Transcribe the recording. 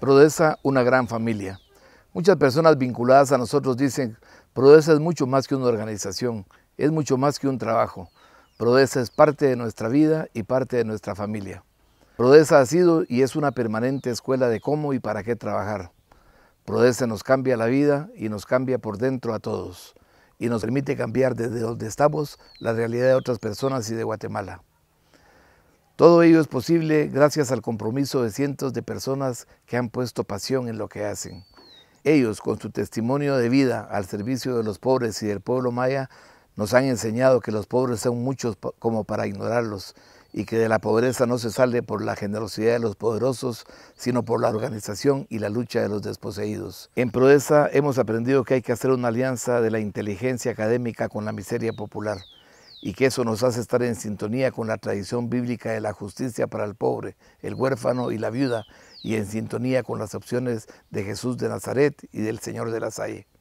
Prodesa, una gran familia. Muchas personas vinculadas a nosotros dicen, Prodesa es mucho más que una organización, es mucho más que un trabajo. Prodesa es parte de nuestra vida y parte de nuestra familia. Prodesa ha sido y es una permanente escuela de cómo y para qué trabajar. Prodesa nos cambia la vida y nos cambia por dentro a todos y nos permite cambiar desde donde estamos la realidad de otras personas y de Guatemala. Todo ello es posible gracias al compromiso de cientos de personas que han puesto pasión en lo que hacen. Ellos, con su testimonio de vida al servicio de los pobres y del pueblo maya, nos han enseñado que los pobres son muchos como para ignorarlos y que de la pobreza no se sale por la generosidad de los poderosos, sino por la organización y la lucha de los desposeídos. En Proeza hemos aprendido que hay que hacer una alianza de la inteligencia académica con la miseria popular y que eso nos hace estar en sintonía con la tradición bíblica de la justicia para el pobre, el huérfano y la viuda, y en sintonía con las opciones de Jesús de Nazaret y del Señor de la Salle.